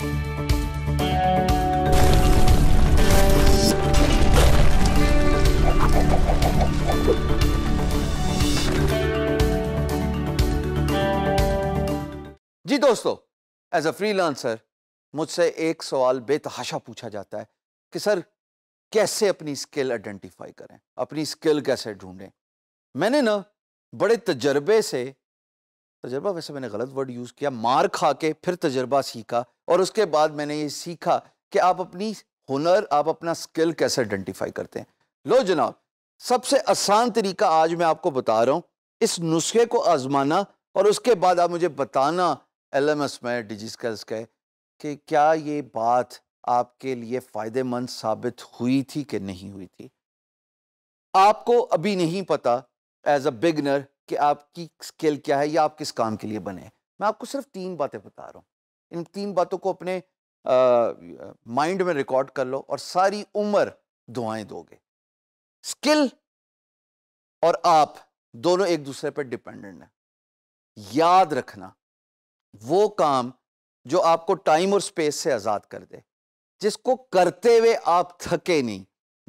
जी दोस्तों as a freelancer मुझसे एक सवाल बेतहाशा पूछा जाता है कि सर कैसे अपनी स्किल आइडेंटिफाई करें अपनी स्किल कैसे ढूंढें मैंने ना बड़े तजर्बे से तजर्बा वैसे मैंने गलत वर्ड यूज़ किया मार खा के फिर तजर्बा सीखा और उसके बाद मैंने ये सीखा कि आप अपनी हुनर आप अपना स्किल कैसे आइडेंटिफाई करते हैं लो जनाब सबसे आसान तरीका आज मैं आपको बता रहा हूँ इस नुस्खे को आजमाना और उसके बाद आप मुझे बताना एल एम एस में डिजिस्कल्स के कि क्या ये बात आपके लिए फ़ायदेमंद साबित हुई थी कि नहीं हुई थी आपको अभी नहीं पता एज अ बिगनर कि आपकी स्किल क्या है या आप किस काम के लिए बने मैं आपको सिर्फ तीन बातें बता रहा हूँ इन तीन बातों को अपने माइंड में रिकॉर्ड कर लो और सारी उम्र दुआएं दोगे स्किल और आप दोनों एक दूसरे पर डिपेंडेंट हैं याद रखना वो काम जो आपको टाइम और स्पेस से आज़ाद कर दे जिसको करते हुए आप थके नहीं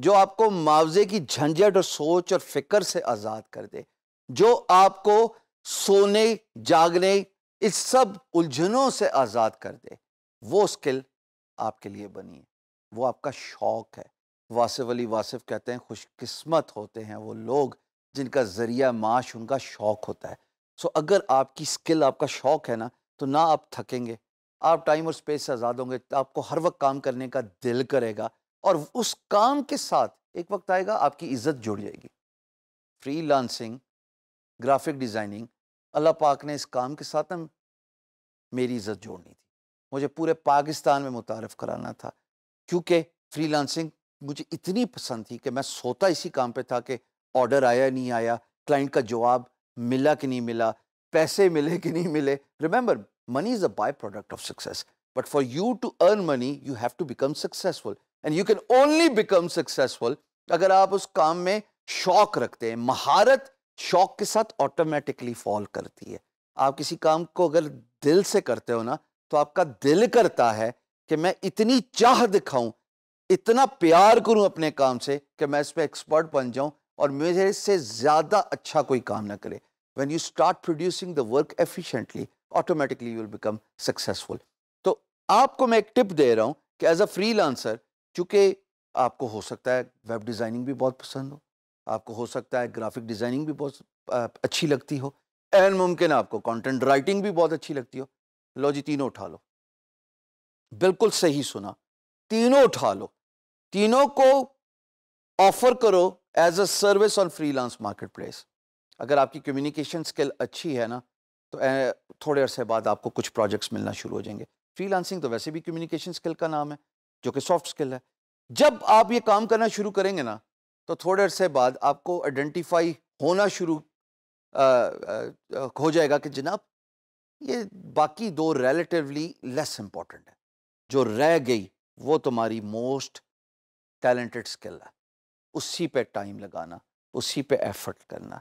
जो आपको मुआवजे की झंझट और सोच और फिक्र से आज़ाद कर दे जो आपको सोने जागने इस सब उलझनों से आज़ाद कर दे वो स्किल आपके लिए बनी है वो आपका शौक है वासिफ अली वासिफ कहते हैं खुशकिस्मत होते हैं वो लोग जिनका ज़रिया माश उनका शौक होता है सो अगर आपकी स्किल आपका शौक है ना तो ना आप थकेंगे आप टाइम और स्पेस से आज़ाद होंगे तो आपको हर वक्त काम करने का दिल करेगा और उस काम के साथ एक वक्त आएगा आपकी इज्जत जुड़ जाएगी फ्री लांसिंग ग्राफिक डिज़ाइनिंग अल्लाह पाक ने इस काम के साथ ना मेरी इज़्ज़त जोड़नी थी मुझे पूरे पाकिस्तान में मुतारफ़ कराना था क्योंकि फ्री लांसिंग मुझे इतनी पसंद थी कि मैं सोता इसी काम पर था कि ऑर्डर आया नहीं आया क्लाइंट का जवाब मिला कि नहीं मिला पैसे मिले कि नहीं मिले remember money is a by product of success but for you to earn money you have to become successful and you can only become successful अगर आप उस काम में शौक रखते हैं महारत शौक के साथ ऑटोमेटिकली फॉल करती है आप किसी काम को अगर दिल से करते हो ना तो आपका दिल करता है कि मैं इतनी चाह दिखाऊं इतना प्यार करूं अपने काम से कि मैं इस पर एक्सपर्ट बन जाऊं और मेरे से ज़्यादा अच्छा कोई काम ना करे when you start producing the work efficiently automatically you will become successful तो आपको मैं एक टिप दे रहा हूँ कि एज अ फ्री लांसर आपको हो सकता है वेब डिज़ाइनिंग भी बहुत पसंद हो आपको हो सकता है ग्राफिक डिज़ाइनिंग भी बहुत अच्छी लगती हो एन मुमकिन आपको कंटेंट राइटिंग भी बहुत अच्छी लगती हो लो जी तीनों उठा लो बिल्कुल सही सुना तीनों उठा लो तीनों को ऑफर करो as a service on freelance market place अगर आपकी कम्युनिकेशन स्किल अच्छी है ना तो थोड़े अरसे बाद आपको कुछ प्रोजेक्ट्स मिलना शुरू हो जाएंगे फ्रीलांसिंग तो वैसे भी कम्युनिकेशन स्किल का नाम है जो कि सॉफ्ट स्किल है जब आप ये काम करना शुरू करेंगे ना तो थोड़े अरसे बाद आपको आइडेंटिफाई होना शुरू हो जाएगा कि जनाब ये बाकी दो रिलेटिवली लेस इम्पॉर्टेंट है जो रह गई वो तुम्हारी मोस्ट टैलेंटेड स्किल है उसी पे टाइम लगाना उसी पे एफर्ट करना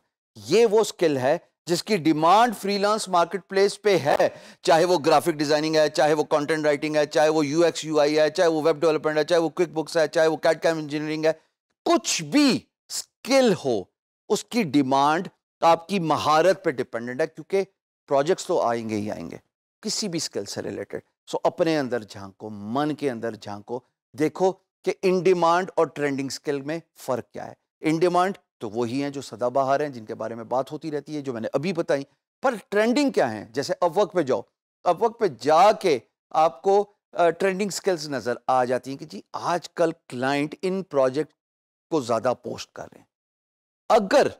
ये वो स्किल है जिसकी डिमांड फ्रीलांस मार्केट प्लेस पे है चाहे वो ग्राफिक डिजाइनिंग है चाहे वो कंटेंट राइटिंग है चाहे वो यूएक्स यूआई है चाहे वो वेब डेवलपमेंट है चाहे वो क्विक बुक्स है चाहे वो कैट कैम इंजीनियरिंग है कुछ भी स्किल हो उसकी डिमांड तो आपकी महारत पे डिपेंडेंट है क्योंकि प्रोजेक्ट्स तो आएंगे ही आएंगे किसी भी स्किल से रिलेटेड सो अपने अंदर झांको मन के अंदर झांको देखो कि इन डिमांड और ट्रेंडिंग स्किल में फ़र्क क्या है इन डिमांड तो वही हैं जो सदाबहार हैं जिनके बारे में बात होती रहती है जो मैंने अभी बताई पर ट्रेंडिंग क्या है जैसे अवक पे जाओ अवक पे जाके आपको ट्रेंडिंग स्किल्स नज़र आ जाती हैं कि जी आजकल क्लाइंट इन प्रोजेक्ट को ज़्यादा पोस्ट करें अगर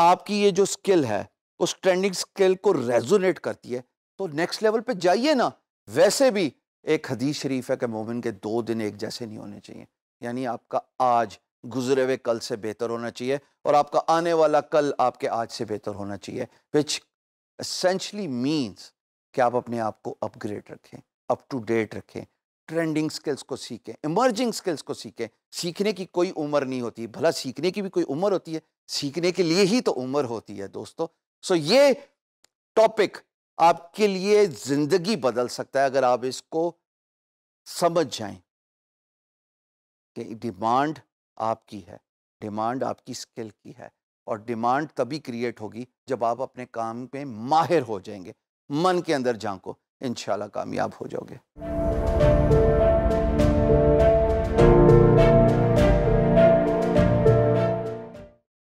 आपकी ये जो स्किल है उस ट्रेंडिंग स्किल को रेजोनेट करती है तो नेक्स्ट लेवल पे जाइए ना वैसे भी एक हदीस शरीफ है कि मोमिन के दो दिन एक जैसे नहीं होने चाहिए यानी आपका आज गुजरे हुए कल से बेहतर होना चाहिए और आपका आने वाला कल आपके आज से बेहतर होना चाहिए विच असेंशली मीन्स कि आप अपने आप को अपग्रेड रखें अप टू डेट रखें ट्रेंडिंग स्किल्स को सीखें इमर्जिंग स्किल्स को सीखें सीखने की कोई उम्र नहीं होती भला सीखने की भी कोई उम्र होती है सीखने के लिए ही तो उम्र होती है दोस्तों सो ये टॉपिक आपके लिए जिंदगी बदल सकता है अगर आप इसको समझ जाएं कि डिमांड आपकी है डिमांड आपकी स्किल की है और डिमांड तभी क्रिएट होगी जब आप अपने काम में माहिर हो जाएंगे मन के अंदर झांको इंशाल्लाह कामयाब हो जाओगे